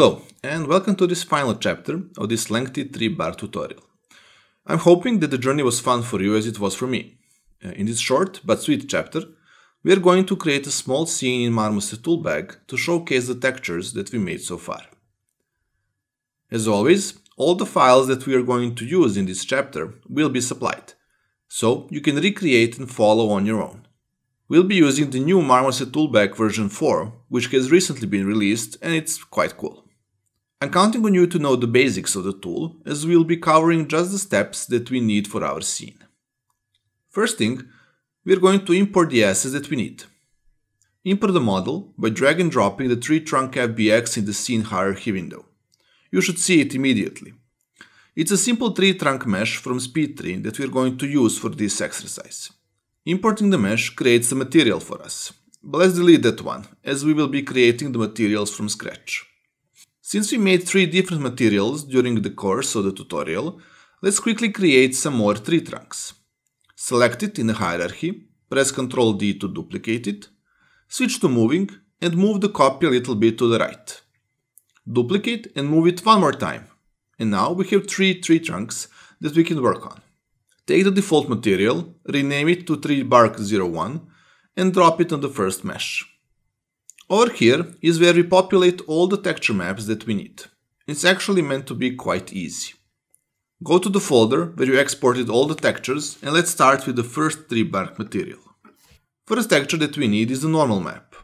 Hello, and welcome to this final chapter of this lengthy 3-bar tutorial. I'm hoping that the journey was fun for you as it was for me. Uh, in this short but sweet chapter, we are going to create a small scene in Marmoset toolbag to showcase the textures that we made so far. As always, all the files that we are going to use in this chapter will be supplied, so you can recreate and follow on your own. We'll be using the new Marmoset Toolbag version 4, which has recently been released and it's quite cool. I'm counting on you to know the basics of the tool, as we'll be covering just the steps that we need for our scene. First thing, we're going to import the assets that we need. Import the model by drag and dropping the tree trunk FBX in the scene hierarchy window. You should see it immediately. It's a simple tree trunk mesh from SpeedTree that we're going to use for this exercise. Importing the mesh creates the material for us, but let's delete that one, as we will be creating the materials from scratch. Since we made three different materials during the course of the tutorial, let's quickly create some more tree trunks. Select it in a hierarchy, press Ctrl D to duplicate it, switch to moving and move the copy a little bit to the right. Duplicate and move it one more time. And now we have three tree trunks that we can work on. Take the default material, rename it to Tree bark one and drop it on the first mesh. Over here is where we populate all the texture maps that we need. It's actually meant to be quite easy. Go to the folder where you exported all the textures and let's start with the first tree bark material. First texture that we need is the normal map.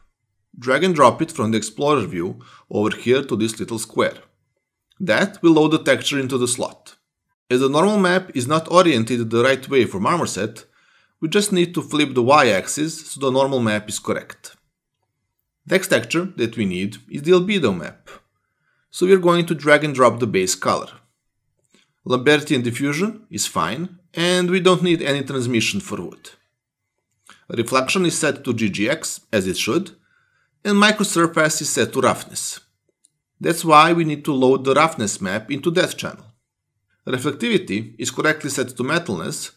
Drag and drop it from the explorer view over here to this little square. That will load the texture into the slot. As the normal map is not oriented the right way from Marmoset, we just need to flip the y-axis so the normal map is correct. Next texture that we need is the albedo map. So we're going to drag and drop the base color. Lambertian diffusion is fine, and we don't need any transmission for wood. Reflection is set to GGX, as it should, and microsurface is set to roughness. That's why we need to load the roughness map into that channel. Reflectivity is correctly set to metalness,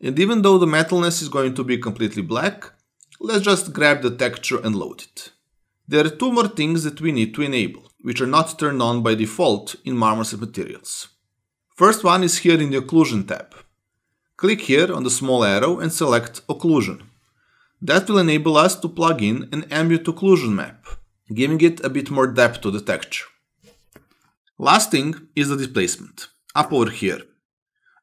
and even though the metalness is going to be completely black, let's just grab the texture and load it. There are two more things that we need to enable, which are not turned on by default in marmoset materials. First one is here in the Occlusion tab. Click here on the small arrow and select Occlusion. That will enable us to plug in an ambient occlusion map, giving it a bit more depth to the texture. Last thing is the displacement, up over here.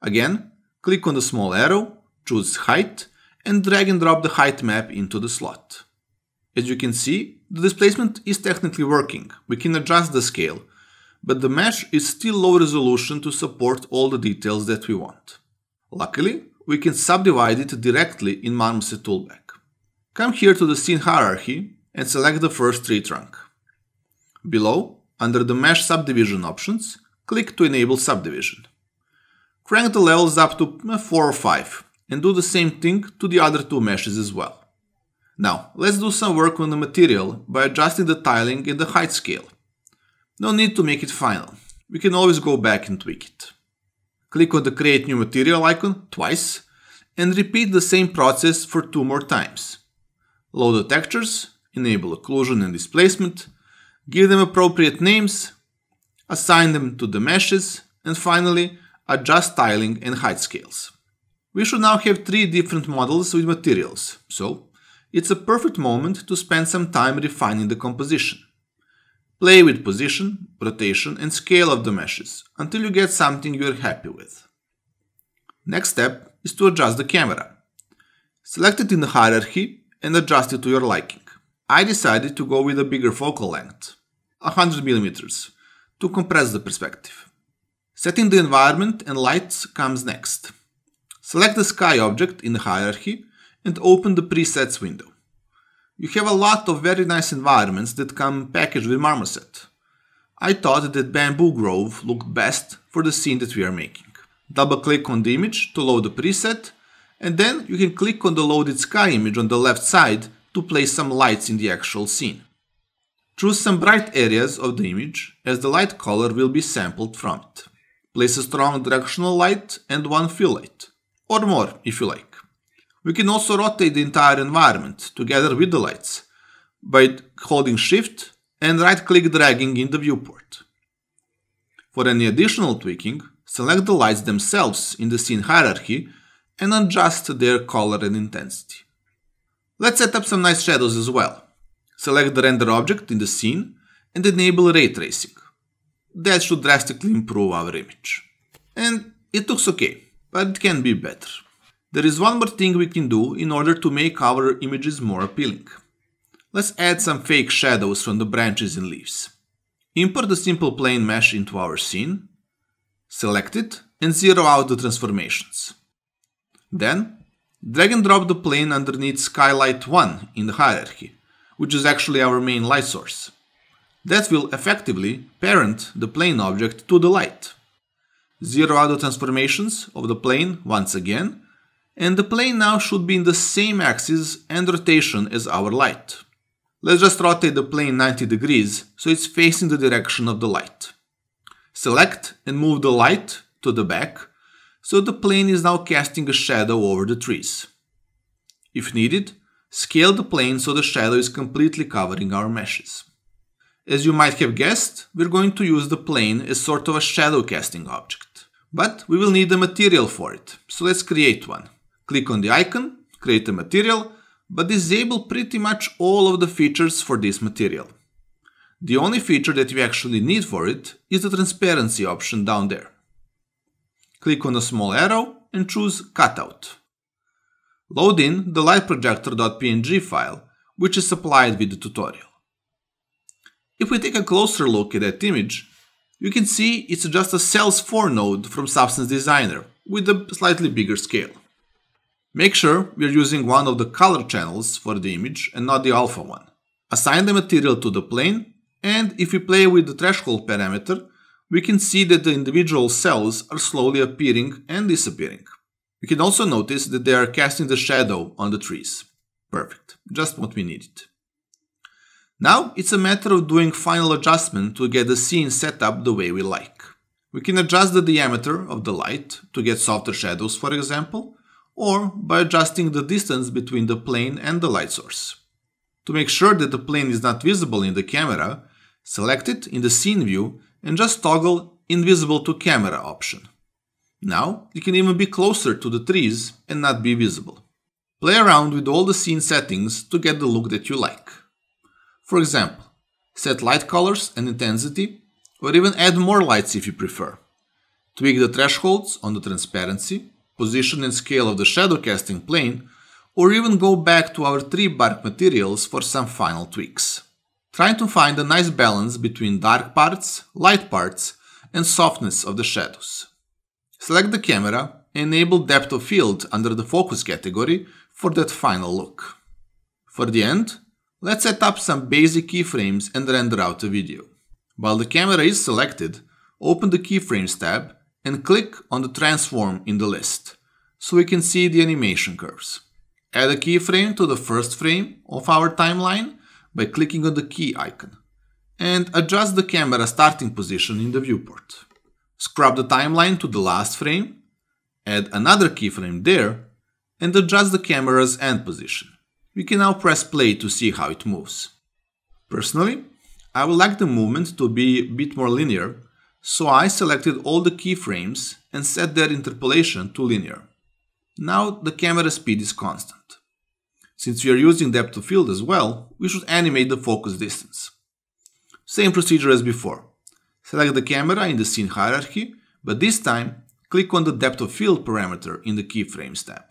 Again, click on the small arrow, choose height, and drag and drop the height map into the slot. As you can see, the displacement is technically working, we can adjust the scale, but the mesh is still low resolution to support all the details that we want. Luckily, we can subdivide it directly in Marmoset toolback. Come here to the scene hierarchy and select the first tree trunk. Below, under the Mesh Subdivision options, click to enable subdivision. Crank the levels up to uh, 4 or 5 and do the same thing to the other two meshes as well. Now, let's do some work on the material by adjusting the tiling in the height scale. No need to make it final. We can always go back and tweak it. Click on the create new material icon twice and repeat the same process for two more times. Load the textures, enable occlusion and displacement, give them appropriate names, assign them to the meshes, and finally adjust tiling and height scales. We should now have three different models with materials, so it's a perfect moment to spend some time refining the composition. Play with position, rotation and scale of the meshes until you get something you are happy with. Next step is to adjust the camera. Select it in the hierarchy and adjust it to your liking. I decided to go with a bigger focal length, 100mm, to compress the perspective. Setting the environment and lights comes next. Select the sky object in the hierarchy and open the presets window. You have a lot of very nice environments that come packaged with Marmoset. I thought that Bamboo Grove looked best for the scene that we are making. Double click on the image to load the preset, and then you can click on the loaded sky image on the left side to place some lights in the actual scene. Choose some bright areas of the image, as the light color will be sampled from it. Place a strong directional light and one fill light, or more if you like. We can also rotate the entire environment together with the lights by holding Shift and right-click dragging in the viewport. For any additional tweaking, select the lights themselves in the scene hierarchy and adjust their color and intensity. Let's set up some nice shadows as well. Select the render object in the scene and enable ray tracing. That should drastically improve our image. And it looks okay, but it can be better. There is one more thing we can do in order to make our images more appealing. Let's add some fake shadows from the branches and leaves. Import the simple plane mesh into our scene, select it and zero out the transformations. Then, drag and drop the plane underneath skylight 1 in the hierarchy, which is actually our main light source. That will effectively parent the plane object to the light. Zero out the transformations of the plane once again and the plane now should be in the same axis and rotation as our light. Let's just rotate the plane 90 degrees so it's facing the direction of the light. Select and move the light to the back so the plane is now casting a shadow over the trees. If needed, scale the plane so the shadow is completely covering our meshes. As you might have guessed, we're going to use the plane as sort of a shadow casting object. But we will need a material for it, so let's create one. Click on the icon, create a material, but disable pretty much all of the features for this material. The only feature that we actually need for it is the transparency option down there. Click on a small arrow and choose Cutout. Load in the lightprojector.png file, which is supplied with the tutorial. If we take a closer look at that image, you can see it's just a Sales 4 node from Substance Designer with a slightly bigger scale. Make sure we're using one of the color channels for the image and not the alpha one. Assign the material to the plane, and if we play with the threshold parameter, we can see that the individual cells are slowly appearing and disappearing. We can also notice that they are casting the shadow on the trees. Perfect, just what we needed. Now it's a matter of doing final adjustment to get the scene set up the way we like. We can adjust the diameter of the light to get softer shadows for example, or by adjusting the distance between the plane and the light source. To make sure that the plane is not visible in the camera, select it in the scene view and just toggle invisible to camera option. Now you can even be closer to the trees and not be visible. Play around with all the scene settings to get the look that you like. For example, set light colors and intensity, or even add more lights if you prefer. Tweak the thresholds on the transparency, position and scale of the shadow casting plane, or even go back to our three bark materials for some final tweaks. Trying to find a nice balance between dark parts, light parts, and softness of the shadows. Select the camera, enable depth of field under the focus category for that final look. For the end, let's set up some basic keyframes and render out a video. While the camera is selected, open the Keyframes tab and click on the transform in the list, so we can see the animation curves. Add a keyframe to the first frame of our timeline by clicking on the key icon, and adjust the camera starting position in the viewport. Scrub the timeline to the last frame, add another keyframe there, and adjust the camera's end position. We can now press play to see how it moves. Personally, I would like the movement to be a bit more linear so I selected all the keyframes and set their interpolation to linear. Now the camera speed is constant. Since we are using depth of field as well, we should animate the focus distance. Same procedure as before. Select the camera in the scene hierarchy, but this time click on the depth of field parameter in the keyframes tab.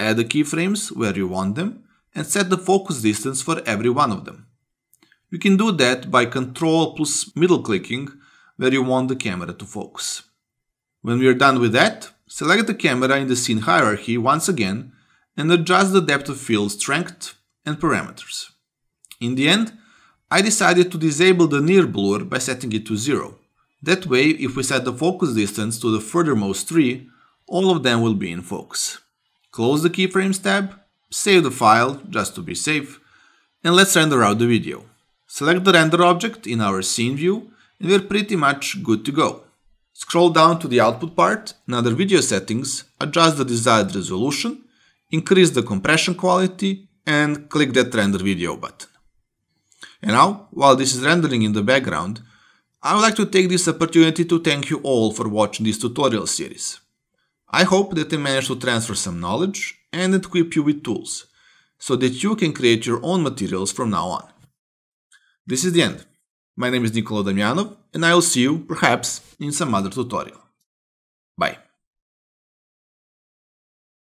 Add the keyframes where you want them and set the focus distance for every one of them. You can do that by Ctrl plus middle clicking where you want the camera to focus. When we are done with that, select the camera in the scene hierarchy once again and adjust the depth of field strength and parameters. In the end, I decided to disable the near blur by setting it to 0. That way, if we set the focus distance to the furthermost tree, all of them will be in focus. Close the keyframes tab, save the file, just to be safe, and let's render out the video. Select the render object in our scene view and we're pretty much good to go. Scroll down to the output part another video settings, adjust the desired resolution, increase the compression quality and click that render video button. And now, while this is rendering in the background, I would like to take this opportunity to thank you all for watching this tutorial series. I hope that I managed to transfer some knowledge and equip you with tools, so that you can create your own materials from now on. This is the end. My name is Nicola Damianov, and I'll see you, perhaps, in some other tutorial. Bye.